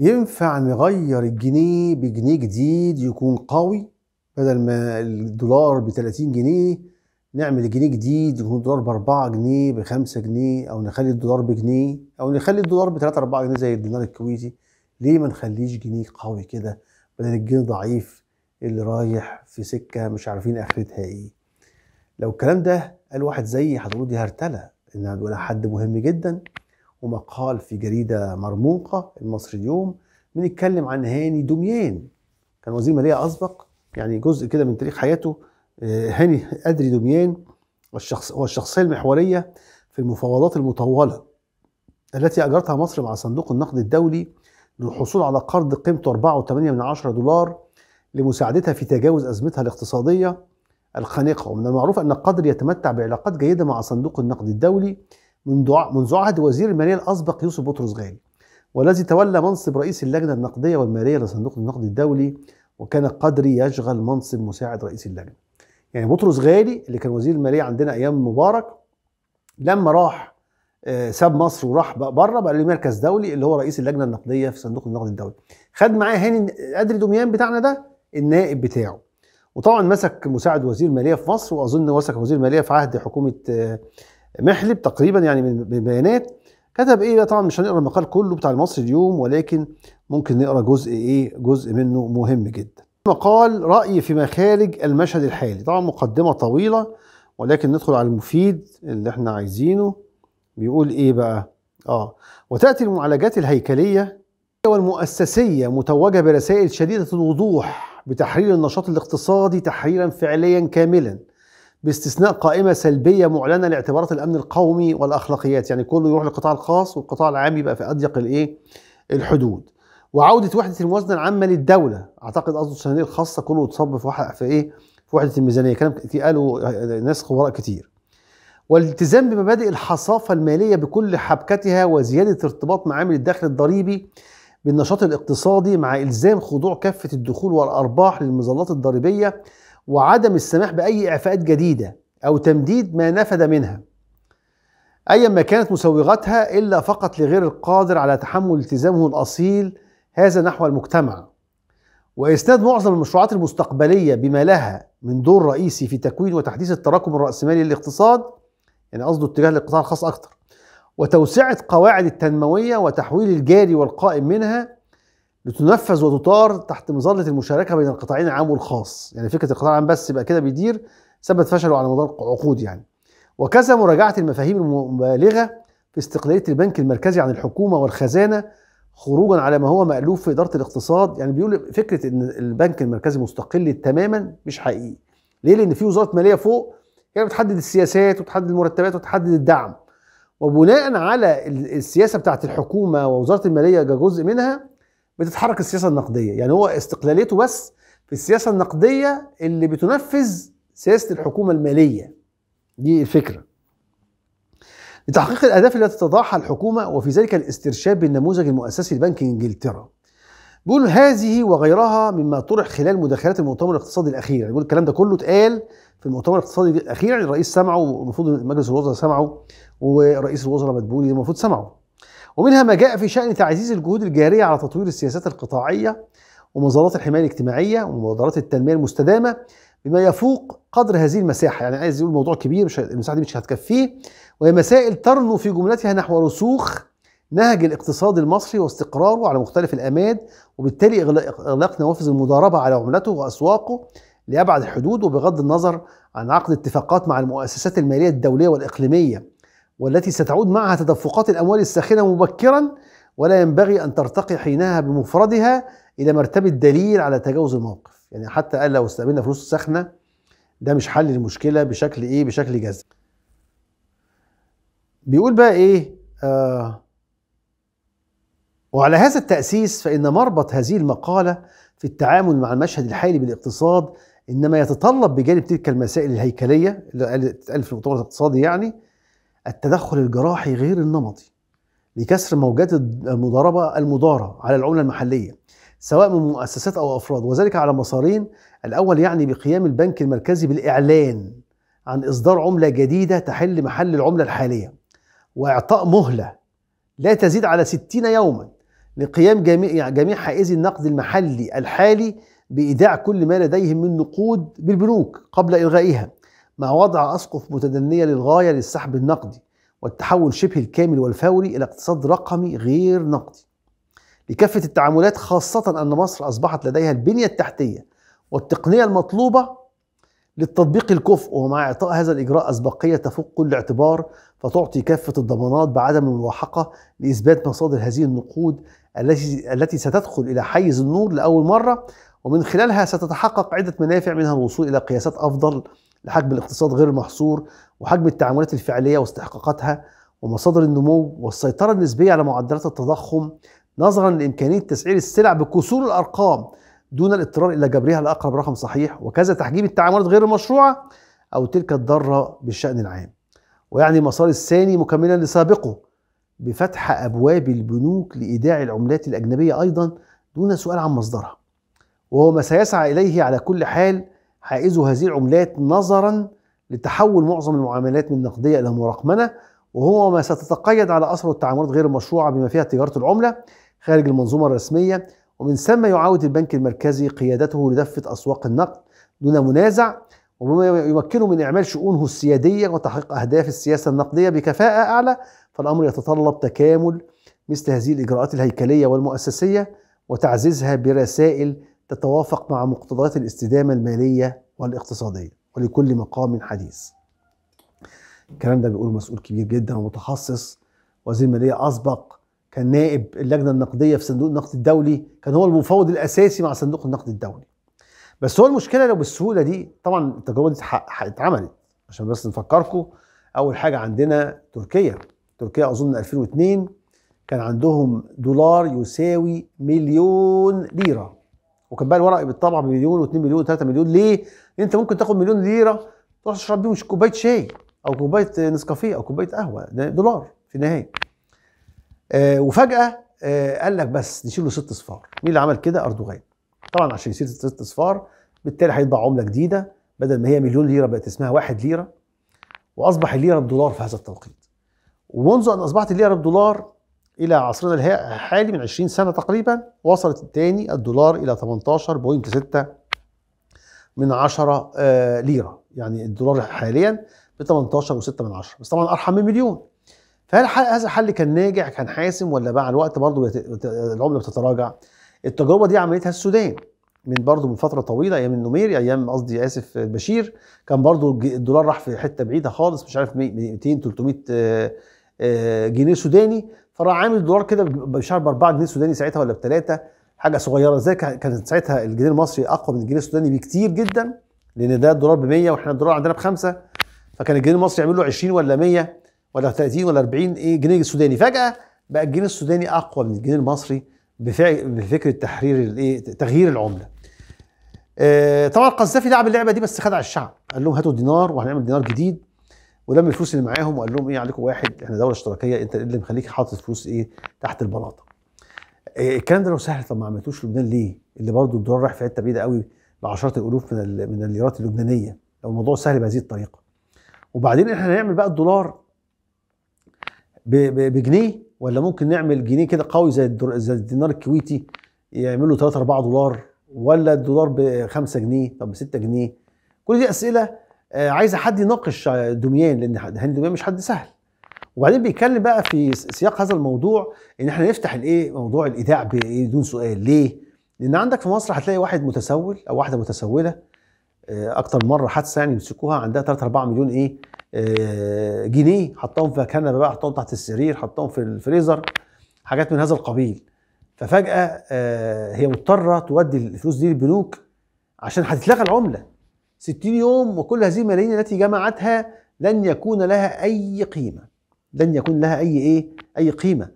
ينفع نغير الجنيه بجنيه جديد يكون قوي بدل ما الدولار ب 30 جنيه نعمل جنيه جديد يكون الدولار ب 4 جنيه ب 5 جنيه او نخلي الدولار بجنيه او نخلي الدولار ب 3 4 جنيه زي الدينار الكويتي ليه ما نخليش جنيه قوي كده بدل الجنيه ضعيف اللي رايح في سكه مش عارفين اخرتها ايه لو الكلام ده قال واحد زيي هتقول دي هرتله ان انا حد مهم جدا ومقال في جريدة مرموقة المصري اليوم بنتكلم عن هاني دميان كان وزير مالية أسبق يعني جزء كده من تاريخ حياته آه، هاني أدري دميان والشخص هو الشخصية المحورية في المفاوضات المطولة التي أجرتها مصر مع صندوق النقد الدولي للحصول على قرض قيمته 4.8 دولار لمساعدتها في تجاوز أزمتها الاقتصادية الخانقة ومن المعروف أن القدر يتمتع بعلاقات جيدة مع صندوق النقد الدولي منذ منذ عهد وزير الماليه الاسبق يوسف بطرس غالي والذي تولى منصب رئيس اللجنه النقديه والماليه لصندوق النقد الدولي وكان قدري يشغل منصب مساعد رئيس اللجنه. يعني بطرس غالي اللي كان وزير الماليه عندنا ايام مبارك لما راح آه، ساب مصر وراح بره بقى له مركز دولي اللي هو رئيس اللجنه النقديه في صندوق النقد الدولي. خد معاه هاني قدري دميان بتاعنا ده النائب بتاعه. وطبعا مسك مساعد وزير الماليه في مصر واظن مسك وزير الماليه في عهد حكومه آه، محلب تقريبا يعني من بيانات كتب ايه طبعا مش هنقرا المقال كله بتاع المصري اليوم ولكن ممكن نقرا جزء ايه جزء منه مهم جدا مقال راي في مخارج المشهد الحالي طبعا مقدمه طويله ولكن ندخل على المفيد اللي احنا عايزينه بيقول ايه بقى اه وتاتي المعالجات الهيكليه والمؤسسيه متوجه برسائل شديده الوضوح بتحرير النشاط الاقتصادي تحريرا فعليا كاملا باستثناء قائمه سلبيه معلنه لاعتبارات الامن القومي والاخلاقيات يعني كله يروح للقطاع الخاص والقطاع العام يبقى في اضيق الايه الحدود وعوده وحده الموازنه العامه للدوله اعتقد قصده الصناديق الخاصه كله يتصب في في ايه في وحده الميزانيه كلام قالوا آه، ناس خبراء كتير والالتزام بمبادئ الحصافه الماليه بكل حبكتها وزياده ارتباط معامل الدخل الضريبي بالنشاط الاقتصادي مع الزام خضوع كافه الدخول والارباح للمظلات الضريبيه وعدم السماح بأي إعفاءات جديدة أو تمديد ما نفد منها أيا ما كانت مسوغاتها إلا فقط لغير القادر على تحمل التزامه الأصيل هذا نحو المجتمع وإسناد معظم المشروعات المستقبلية بما لها من دور رئيسي في تكوين وتحديث التراكم الرأسمالي للاقتصاد يعني قصده اتجاه للقطاع الخاص اكثر وتوسعة قواعد التنموية وتحويل الجاري والقائم منها لتنفذ وتطار تحت مظله المشاركه بين القطاعين العام والخاص يعني فكره القطاع العام بس يبقى كده بيدير ثبت فشله على مدار عقود يعني وكذا مراجعه المفاهيم المبالغه في استقلاليه البنك المركزي عن الحكومه والخزانه خروجا على ما هو مألوف في اداره الاقتصاد يعني بيقول فكره ان البنك المركزي مستقل تماما مش حقيقي ليه لان في وزاره ماليه فوق هي يعني بتحدد السياسات وتحدد المرتبات وتحدد الدعم وبناء على السياسه بتاعت الحكومه ووزاره الماليه كجزء منها بتتحرك السياسه النقديه يعني هو استقلاليته بس في السياسه النقديه اللي بتنفذ سياسه الحكومه الماليه دي الفكره لتحقيق الاهداف التي تضعها الحكومه وفي ذلك الاسترشاد بالنموذج المؤسسي لبنك انجلترا بيقول هذه وغيرها مما طرح خلال مداخلات المؤتمر الاقتصادي الاخير يعني بيقول الكلام ده كله اتقال في المؤتمر الاقتصادي الاخير الرئيس سمعه والمفروض مجلس الوزراء سمعه ورئيس الوزراء مدبولي المفروض سمعه ومنها ما جاء في شأن تعزيز الجهود الجارية على تطوير السياسات القطاعية ومظلات الحماية الاجتماعية ومبادرات التنمية المستدامة بما يفوق قدر هذه المساحة يعني عايز يقول موضوع كبير مش المساحة دي مش هتكفيه وهي مسائل ترنو في جملتها نحو رسوخ نهج الاقتصاد المصري واستقراره على مختلف الأماد وبالتالي إغلاق نوافذ المضاربة على عملته وأسواقه لأبعد الحدود وبغض النظر عن عقد اتفاقات مع المؤسسات المالية الدولية والإقليمية والتي ستعود معها تدفقات الأموال الساخنة مبكرا ولا ينبغي أن ترتقي حينها بمفردها إلى مرتبة دليل على تجاوز الموقف يعني حتى قال لو استقبلنا فلوس ساخنة ده مش حل المشكلة بشكل إيه بشكل جذب بيقول بقى إيه آه وعلى هذا التأسيس فإن مربط هذه المقالة في التعامل مع المشهد الحالي بالاقتصاد إنما يتطلب بجانب تلك المسائل الهيكلية اللي قالت في المؤتمر الاقتصادي يعني التدخل الجراحي غير النمطي لكسر موجات المضاربة المضارة على العملة المحلية سواء من مؤسسات أو أفراد وذلك على مسارين الأول يعني بقيام البنك المركزي بالإعلان عن إصدار عملة جديدة تحل محل العملة الحالية وإعطاء مهلة لا تزيد على 60 يوما لقيام جميع يعني جميع حائزي النقد المحلي الحالي بإيداع كل ما لديهم من نقود بالبنوك قبل إلغائها مع وضع أسقف متدنية للغاية للسحب النقدي والتحول شبه الكامل والفوري إلى اقتصاد رقمي غير نقدي لكافة التعاملات خاصة أن مصر أصبحت لديها البنية التحتية والتقنية المطلوبة للتطبيق الكفء ومع إعطاء هذا الإجراء أسبقية تفوق كل اعتبار فتعطي كافة الضمانات بعدم الملاحقة لإثبات مصادر هذه النقود التي التي ستدخل إلى حيز النور لأول مرة ومن خلالها ستتحقق عدة منافع منها الوصول إلى قياسات أفضل لحجم الاقتصاد غير المحصور وحجم التعاملات الفعليه واستحقاقاتها ومصادر النمو والسيطره النسبيه على معدلات التضخم نظرا لامكانيه تسعير السلع بكسور الارقام دون الاضطرار الى جبرها لاقرب رقم صحيح وكذا تحجيم التعاملات غير المشروعه او تلك الضاره بالشان العام. ويعني مسار الثاني مكملا لسابقه بفتح ابواب البنوك لايداع العملات الاجنبيه ايضا دون سؤال عن مصدرها. وهو ما سيسعى اليه على كل حال حائز هذه العملات نظرا لتحول معظم المعاملات من نقديه الى مراقمنه وهو ما ستتقيد على اثره التعاملات غير المشروعه بما فيها تجاره العمله خارج المنظومه الرسميه ومن ثم يعاود البنك المركزي قيادته لدفه اسواق النقد دون منازع وبما يمكنه من اعمال شؤونه السياديه وتحقيق اهداف السياسه النقديه بكفاءه اعلى فالامر يتطلب تكامل مثل هذه الاجراءات الهيكليه والمؤسسيه وتعزيزها برسائل تتوافق مع مقتضيات الاستدامة المالية والاقتصادية ولكل مقام حديث الكلام ده بيقول مسؤول كبير جدا ومتخصص وزير مالية أسبق كان نائب اللجنة النقدية في صندوق النقد الدولي كان هو المفاوض الأساسي مع صندوق النقد الدولي بس هو المشكلة لو بالسهولة دي طبعا التجربة دي اتعملت عشان بس نفكركم أول حاجة عندنا تركيا تركيا أظن 2002 كان عندهم دولار يساوي مليون ليرة وكان بقى الورق بالطبع بمليون و2 مليون و3 مليون ليه؟ لان انت ممكن تاخد مليون ليره تروح تشرب بيهم كوبايه شاي او كوبايه نسكافيه او كوبايه قهوه ده دولار في النهايه. آه وفجاه آه قال لك بس نشيل له ست صفار، مين اللي عمل كده؟ اردوغان. طبعا عشان يشيل ست صفار بالتالي هيطبع عمله جديده بدل ما هي مليون ليره بقت اسمها واحد ليره واصبح الليره بدولار في هذا التوقيت. ومنذ ان اصبحت الليره بدولار الى عصرنا الحالي من 20 سنه تقريبا وصلت تاني الدولار الى 18.6 من 10 آه، ليره يعني الدولار حاليا ب 18.6 من 10 بس طبعا ارحم من مليون فهل هذا الحل كان ناجح كان حاسم ولا مع الوقت برضه العمله بتتراجع التجربه دي عملتها السودان من برضه من فتره طويله ايام النمير ايام قصدي اسف بشير كان برضه الدولار راح في حته بعيده خالص مش عارف 200 300 آه، آه، جنيه سوداني فراح عامل الدولار كده مش عارف ب 4 جنيه سوداني ساعتها ولا بثلاثه حاجه صغيره زي كانت ساعتها الجنيه المصري اقوى من الجنيه السوداني بكتير جدا لان ده الدولار ب 100 واحنا الدولار عندنا بخمسه فكان الجنيه المصري يعمل له 20 ولا 100 ولا 30 ولا 40 ايه جنيه سوداني فجاه بقى الجنيه السوداني اقوى من الجنيه المصري بفكره تحرير الايه تغيير العمله آه، طبعا القذافي لعب اللعبه دي بس خدع الشعب قال لهم هاتوا دينار وهنعمل دينار جديد ولم الفلوس اللي معاهم وقال لهم ايه عليكم واحد احنا دوله اشتراكيه انت اللي مخليك حاطط فلوس ايه تحت البلاطه. إيه الكلام ده لو سهل طب ما عملتوش لبنان ليه؟ اللي برضه الدولار رايح في حته بعيده قوي بعشرات الالوف من من الليرات اللبنانيه لو الموضوع سهل بهذه الطريقه. وبعدين احنا هنعمل بقى الدولار بجنيه ولا ممكن نعمل جنيه كده قوي زي زي الدينار الكويتي يعمل له 3 4 دولار ولا الدولار ب 5 جنيه طب ب 6 جنيه كل دي اسئله آه، عايزه حد يناقش آه، دوميان لان هاني دوميان مش حد سهل وبعدين بيتكلم بقى في سياق هذا الموضوع ان احنا نفتح الايه موضوع الايداع بدون سؤال ليه لان عندك في مصر هتلاقي واحد متسول او واحده متسوله آه، اكتر مره حادثه يعني مسكوها عندها 3 4 مليون ايه جنيه حطهم في كنبه بقى حطهم تحت السرير حطهم في الفريزر حاجات من هذا القبيل ففجاه هي مضطره تودي الفلوس دي للبنوك عشان هتتلغى العمله ستين يوم وكل هذه الملايين التي جمعتها لن يكون لها أي قيمة لن يكون لها أي إيه أي قيمة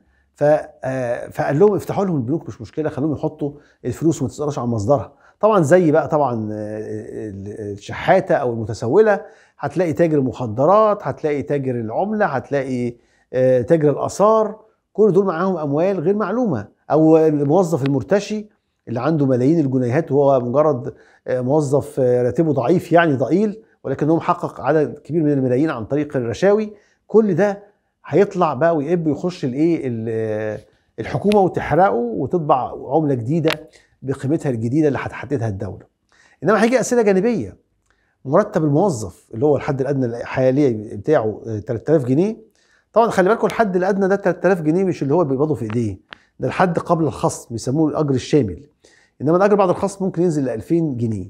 آه، فقال لهم افتحوا لهم البنوك مش مشكلة خلوهم يحطوا الفلوس وما تسألوش عن مصدرها طبعا زي بقى طبعا آه، الشحاتة أو المتسولة هتلاقي تاجر مخدرات هتلاقي تاجر العملة هتلاقي آه، تاجر الآثار كل دول معاهم أموال غير معلومة أو الموظف المرتشي اللي عنده ملايين الجنيهات وهو مجرد آه، موظف آه، راتبه ضعيف يعني ضئيل ولكن هو محقق عدد كبير من الملايين عن طريق الرشاوي كل ده هيطلع بقى ويقب ويخش الايه آه، الحكومه وتحرقه وتطبع عمله جديده بقيمتها الجديده اللي هتحددها الدوله. انما هيجي اسئله جانبيه مرتب الموظف اللي هو الحد الادنى الحالي بتاعه 3000 جنيه طبعا خلي بالكم الحد الادنى ده 3000 جنيه مش اللي هو بيقبضه في ايديه ده لحد قبل الخصم بيسموه الاجر الشامل انما الاجر بعد الخصم ممكن ينزل ل 2000 جنيه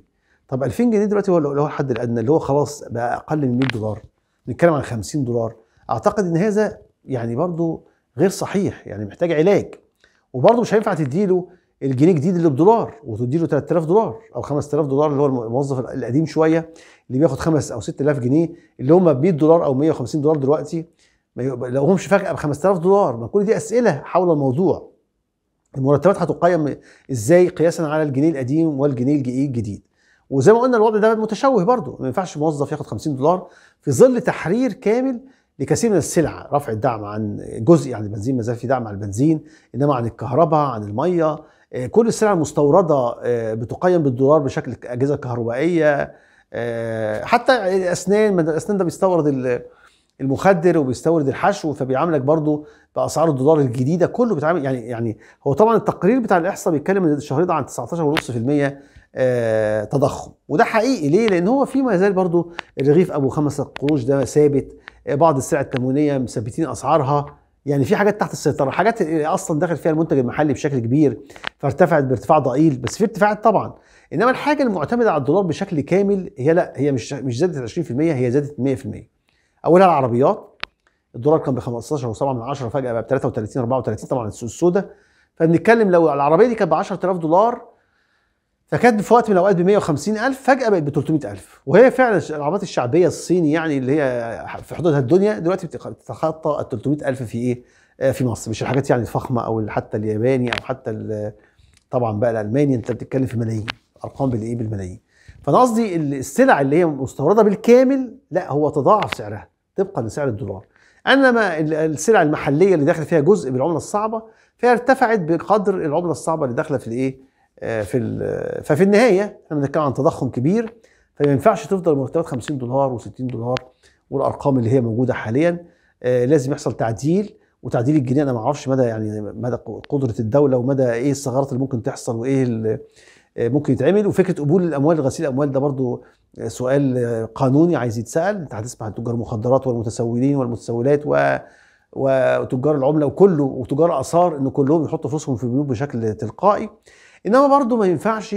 طب 2000 جنيه دلوقتي هو اللي هو الحد الادنى اللي هو خلاص بقى اقل من 100 دولار بنتكلم عن 50 دولار اعتقد ان هذا يعني برضه غير صحيح يعني محتاج علاج وبرضه مش هينفع تديله الجنيه الجديد اللي بدولار وتديله 3000 دولار او 5000 دولار اللي هو الموظف القديم شويه اللي بياخد 5 او 6000 جنيه اللي هم ب 100 دولار او 150 دولار دلوقتي ما همش فجاه ب 5000 دولار ما كل دي اسئله حول الموضوع المرتبات هتقيم ازاي قياسا على الجنيه القديم والجنيه الجديد وزي ما قلنا الوضع ده متشوه برضه ما ينفعش موظف ياخد 50 دولار في ظل تحرير كامل لكثير من السلع رفع الدعم عن جزء عن يعني البنزين ما زال في دعم على البنزين انما عن الكهرباء عن الميه آه، كل السلع المستورده آه، بتقيم بالدولار بشكل الاجهزه الكهربائيه آه، حتى الاسنان الاسنان ده بيستورد المخدر وبيستورد الحشو فبيعاملك برضه باسعار الدولار الجديده كله بيتعامل يعني يعني هو طبعا التقرير بتاع الاحصاء بيتكلم الشهر ده عن 19.5% آه، تضخم وده حقيقي ليه؟ لان هو في ما يزال برضه الرغيف ابو خمسة قروش ده ثابت آه، بعض السلع التموينيه مثبتين اسعارها يعني في حاجات تحت السيطره حاجات اصلا داخل فيها المنتج المحلي بشكل كبير فارتفعت بارتفاع ضئيل بس في ارتفاعات طبعا انما الحاجه المعتمده على الدولار بشكل كامل هي لا هي مش مش زادت 20% هي زادت 100% اولها العربيات الدولار كان ب 15 و7 من 10 فجاه بقى ب 33 34 طبعا السوق السوداء فبنتكلم لو العربيه دي كانت ب 10000 دولار فكانت في وقت من الاوقات ب 150000 فجاه بقت ب 300000 وهي فعلا العربيات الشعبيه الصيني يعني اللي هي في حدودها الدنيا دلوقتي بتتخطى ال 300000 في ايه؟ آه، في مصر مش الحاجات يعني الفخمه او حتى الياباني او حتى طبعا بقى الالماني انت بتتكلم في ملايين ارقام بالايه؟ بالملايين فانا قصدي السلع اللي هي مستورده بالكامل لا هو تضاعف سعرها طبقا لسعر الدولار انما السلع المحليه اللي داخل فيها جزء بالعمله الصعبه فهي ارتفعت بقدر العمله الصعبه اللي داخله في الايه آه، في ففي النهايه احنا بنتكلم عن تضخم كبير فما ينفعش تفضل مرتبات 50 دولار و60 دولار والارقام اللي هي موجوده حاليا آه، لازم يحصل تعديل وتعديل الجنيه انا ما اعرفش مدى يعني مدى قدره الدوله ومدى ايه الثغرات اللي ممكن تحصل وايه ممكن يتعمل وفكره قبول الاموال غسيل الاموال ده برضو سؤال قانوني عايز يتسال انت هتسمع عن تجار المخدرات والمتسولين والمتسولات و وتجار العمله وكله وتجار اثار ان كلهم يحطوا فلوسهم في البنوك بشكل تلقائي انما برضو ما ينفعش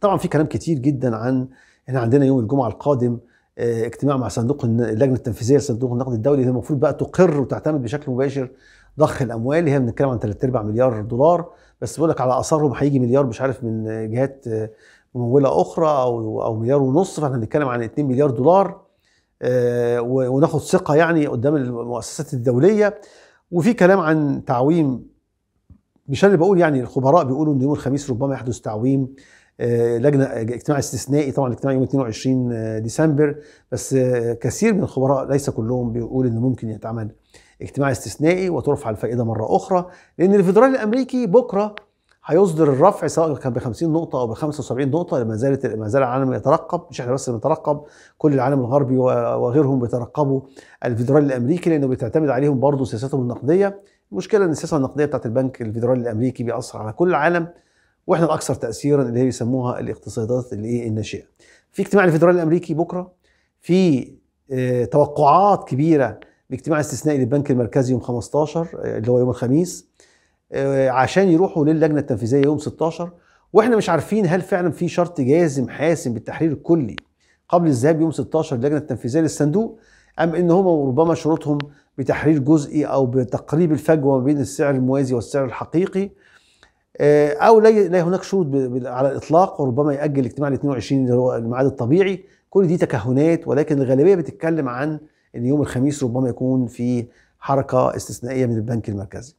طبعا في كلام كتير جدا عن احنا عندنا يوم الجمعه القادم آه، اجتماع مع صندوق اللجنه التنفيذيه لصندوق النقد الدولي هي المفروض بقى تقر وتعتمد بشكل مباشر ضخ الاموال هي بنتكلم عن 3 ارباع مليار دولار بس بقول لك على اثارهم هيجي مليار مش عارف من جهات مموله اخرى او او مليار ونص فاحنا بنتكلم عن 2 مليار دولار آه، وناخد ثقه يعني قدام المؤسسات الدوليه وفي كلام عن تعويم مش انا اللي بقول يعني الخبراء بيقولوا ان يوم الخميس ربما يحدث تعويم آه، لجنه اجتماع استثنائي طبعا الاجتماع يوم 22 ديسمبر بس آه، كثير من الخبراء ليس كلهم بيقول ان ممكن يتعمل اجتماع استثنائي وترفع الفائده مره اخرى لان الفيدرالي الامريكي بكره هيصدر الرفع سواء كان ب 50 نقطه او ب 75 نقطه ما زالت ما زال العالم يترقب مش احنا بس بنترقب كل العالم الغربي وغيرهم بيترقبوا الفيدرالي الامريكي لانه بتعتمد عليهم برضه سياستهم النقديه المشكله ان السياسه النقديه بتاعت البنك الفيدرالي الامريكي بيأثر على كل العالم واحنا الاكثر تاثيرا اللي هي بيسموها الاقتصادات الايه الناشئه في اجتماع الفيدرالي الامريكي بكره في آه، توقعات كبيره باجتماع استثنائي للبنك المركزي يوم 15 اللي هو يوم الخميس آه، عشان يروحوا للجنه التنفيذيه يوم 16 واحنا مش عارفين هل فعلا في شرط جازم حاسم بالتحرير الكلي قبل الذهاب يوم 16 للجنه التنفيذيه للصندوق ام ان هم ربما شروطهم بتحرير جزئي او بتقريب الفجوه ما بين السعر الموازي والسعر الحقيقي آه، او لا هناك شروط على الاطلاق وربما ياجل الاجتماع ال 22 اللي هو الميعاد الطبيعي كل دي تكهنات ولكن الغالبيه بتتكلم عن ان يوم الخميس ربما يكون في حركه استثنائيه من البنك المركزي.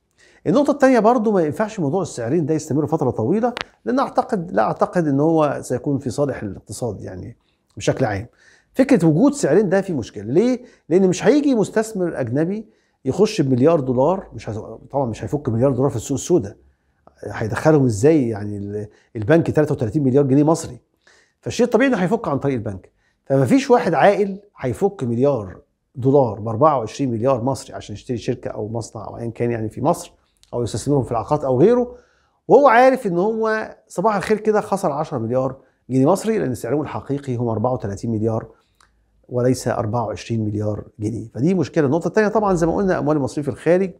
النقطة الثانية برضو ما ينفعش موضوع السعرين ده يستمر فترة طويلة لأن أعتقد لا أعتقد إن هو سيكون في صالح الاقتصاد يعني بشكل عام. فكرة وجود سعرين ده في مشكلة، ليه؟ لأن مش هيجي مستثمر أجنبي يخش بمليار دولار مش هز... طبعا مش هيفك مليار دولار في السوق السوداء هيدخلهم ازاي يعني البنك 33 مليار جنيه مصري فالشيء الطبيعي انه هيفك عن طريق البنك فمفيش واحد عاقل هيفك مليار دولار ب 24 مليار مصري عشان يشتري شركه او مصنع او ايا كان يعني في مصر او يستثمرهم في العقارات او غيره وهو عارف ان هو صباح الخير كده خسر 10 مليار جنيه مصري لان سعرهم الحقيقي هم 34 مليار وليس 24 مليار جنيه فدي مشكله النقطه الثانيه طبعا زي ما قلنا اموال المصرفين في الخارج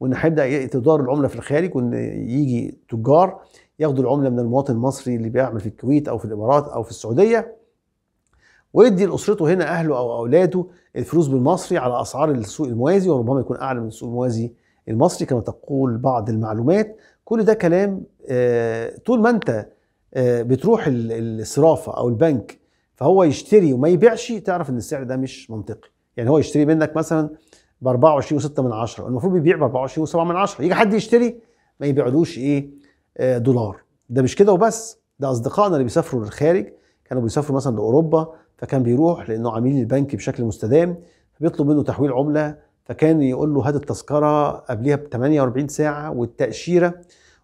وان هيبدا تدار العمله في الخارج وان يجي تجار ياخدوا العمله من المواطن المصري اللي بيعمل في الكويت او في الامارات او في السعوديه ويدي لاسرته هنا اهله او اولاده الفلوس بالمصري على اسعار السوق الموازي وربما يكون اعلى من السوق الموازي المصري كما تقول بعض المعلومات كل ده كلام آه، طول ما انت آه، بتروح الصرافه او البنك فهو يشتري وما يبيعش تعرف ان السعر ده مش منطقي يعني هو يشتري منك مثلا ب 24 و6 من عشرة المفروض يبيع ب 24 و7 من عشرة يجي حد يشتري ما يبيعلوش ايه آه، دولار ده مش كده وبس ده اصدقائنا اللي بيسافروا للخارج كانوا بيسافروا مثلا لاوروبا فكان بيروح لانه عميل البنك بشكل مستدام بيطلب منه تحويل عمله فكان يقول له هات التذكره قبلها ب 48 ساعه والتاشيره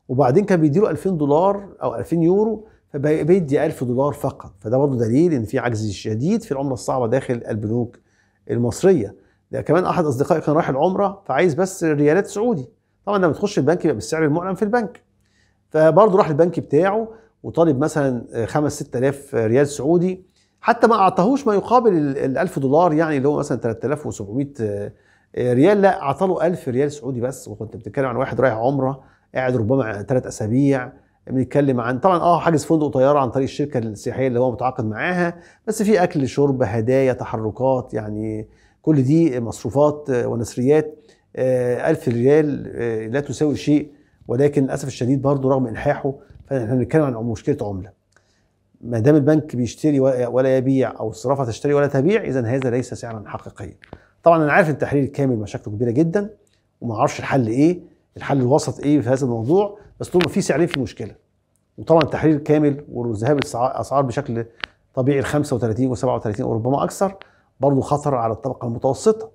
وبعدين كان بيديله 2000 دولار او 2000 يورو فبيدي 1000 دولار فقط فده برضه دليل ان في عجز شديد في العمله الصعبه داخل البنوك المصريه ده كمان احد اصدقائي كان رايح العمره فعايز بس ريالات سعودي طبعا لما تخش البنك يبقى بالسعر المعلن في البنك فبرضه راح البنك بتاعه وطالب مثلا 5 6000 ريال سعودي حتى ما اعطاهوش ما يقابل ال 1000 دولار يعني اللي هو مثلا 3700 ريال لا اعطى له 1000 ريال سعودي بس وكنت بتتكلم عن واحد رايح عمره قاعد ربما ثلاث اسابيع بنتكلم عن طبعا اه حاجز فندق طياره عن طريق الشركه السياحيه اللي هو متعاقد معاها بس في اكل شرب هدايا تحركات يعني كل دي مصروفات آه، ونسريات آه، ألف ريال آه، لا تساوي شيء ولكن للاسف الشديد برضه رغم الحاحه فاحنا بنتكلم عن مشكله عمله ما دام البنك بيشتري ولا يبيع او الصرافه تشتري ولا تبيع اذا هذا ليس سعرا حقيقيا. طبعا انا عارف التحليل الكامل مشاكله كبيره جدا وما اعرفش الحل ايه الحل الوسط ايه في هذا الموضوع بس طول ما في سعرين في مشكله. وطبعا التحليل الكامل وذهاب الاسعار بشكل طبيعي ال 35 و 37 وربما اكثر برضه خطر على الطبقه المتوسطه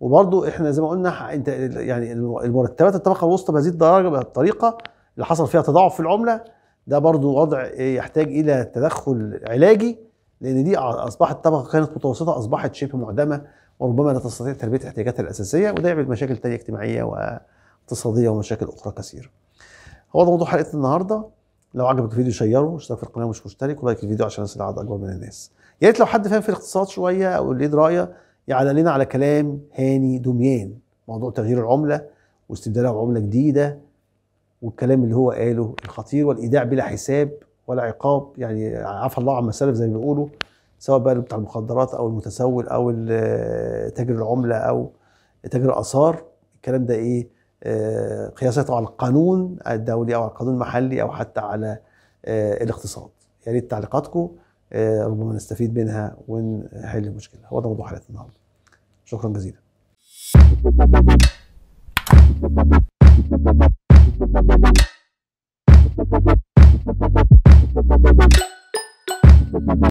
وبرضه احنا زي ما قلنا انت يعني المرتبات الطبقه الوسطى بهذه الدرجه بالطريقه اللي حصل فيها تضاعف في العمله ده برضو وضع يحتاج الى تدخل علاجي لان دي اصبحت طبقه كانت متوسطه اصبحت شبه معدمه وربما لا تستطيع تلبيه احتياجاتها الاساسيه وده يعمل مشاكل تانية اجتماعيه واقتصاديه ومشاكل اخرى كثيره. هو ده موضوع حلقه النهارده لو عجبك الفيديو شيره واشترك في القناه مش مشترك ولايك الفيديو عشان يصل عدد اكبر من الناس. يا ريت لو حد فاهم في الاقتصاد شويه او ليه درايه يعلق لنا على كلام هاني دميان موضوع تغيير العمله واستبدالها بعمله جديده والكلام اللي هو قاله الخطير والايداع بلا حساب ولا عقاب يعني عفى الله عما سلف زي ما بيقولوا سواء بقى بتاع المخدرات او المتسول او آه، تاجر العمله او تاجر الاثار الكلام ده ايه آه، قياساته على القانون الدولي او على القانون المحلي او حتى على آه، الاقتصاد يا ريت تعليقاتكم ربما نستفيد منها ونحل المشكله هو ده موضوع حلقه النهارده شكرا جزيلا